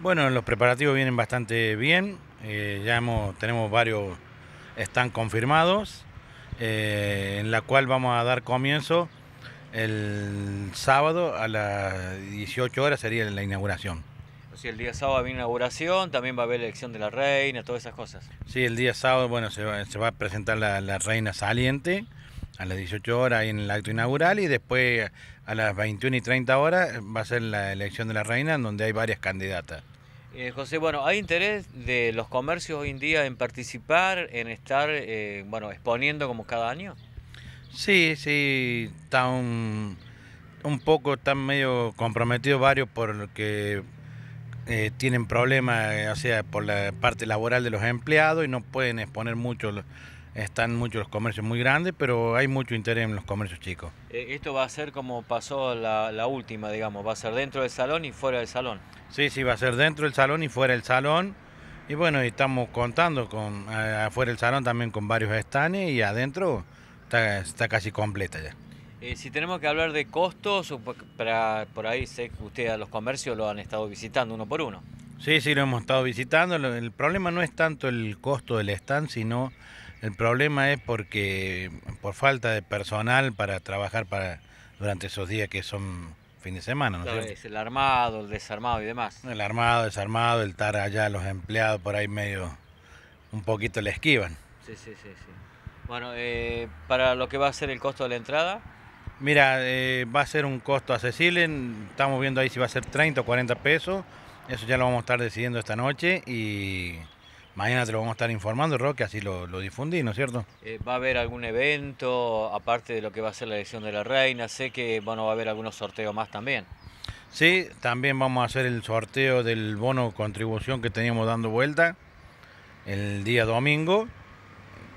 Bueno, los preparativos vienen bastante bien. Eh, ya tenemos varios están confirmados, eh, en la cual vamos a dar comienzo el sábado a las 18 horas sería la inauguración. O el día sábado hay inauguración, también va a haber elección de la reina, todas esas cosas. Sí, el día sábado, bueno, se va, a presentar la reina saliente a las 18 horas en el acto inaugural y después a las 21 y 30 horas va a ser la elección de la reina en donde hay varias candidatas. Eh, José, bueno, ¿hay interés de los comercios hoy en día en participar, en estar, eh, bueno, exponiendo como cada año? Sí, sí, están un, poco, están medio comprometidos varios por lo que eh, tienen problemas, o sea, por la parte laboral de los empleados y no pueden exponer mucho están muchos los comercios muy grandes, pero hay mucho interés en los comercios chicos. Eh, esto va a ser como pasó la, última, digamos, va a ser dentro del salón y fuera del salón. Sí, sí, va a ser dentro del salón y fuera del salón. Y bueno, estamos contando con afuera del salón también con varios estanes y adentro está, casi completa ya. Eh, si tenemos que hablar de costos, por ahí sé que ustedes a los comercios lo han estado visitando uno por uno. Sí, sí, lo hemos estado visitando. El problema no es tanto el costo del stand, sino el problema es porque por falta de personal para trabajar para durante esos días que son fin de semana, ¿no El armado, el desarmado y demás. El armado, desarmado, el estar allá los empleados por ahí medio un poquito le esquivan. Sí, sí, sí, sí. Bueno, eh, para lo que va a ser el costo de la entrada. Mira, eh, va a ser un costo accesible, estamos viendo ahí si va a ser 30 o 40 pesos, eso ya lo vamos a estar decidiendo esta noche y Mañana te lo vamos a estar informando, Roque, así lo, difundí, ¿no es cierto? Eh, ¿Va a haber algún evento, aparte de lo que va a ser la elección de la reina? Sé que bueno, va a haber algunos sorteos más también. Sí, también vamos a hacer el sorteo del bono contribución que teníamos dando vuelta el día domingo,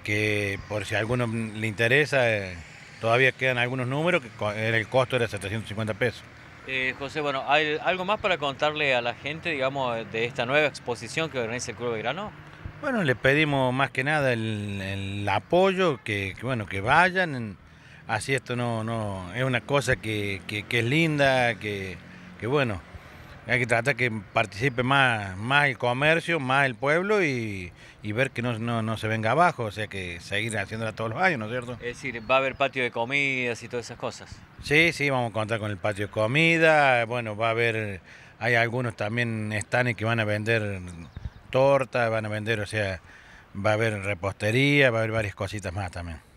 que por si a alguno le interesa, eh, todavía quedan algunos números, que el costo era 750 pesos. Eh, José, bueno, ¿hay algo más para contarle a la gente, digamos, de esta nueva exposición que organiza el Club de Grano? Bueno, les pedimos más que nada el, apoyo, que, bueno, que vayan. así esto no, no es una cosa que, es linda, que, bueno, hay que tratar que participe más, más el comercio, más el pueblo y, ver que no, se venga abajo, o sea que seguir haciéndola todos los años, ¿no es cierto? Es decir, va a haber patio de comidas y todas esas cosas. Sí, sí, vamos a contar con el patio de comida, bueno, va a haber, hay algunos también están y que van a vender Torta van a vender, o sea, va a haber repostería, va a haber varias cositas más también.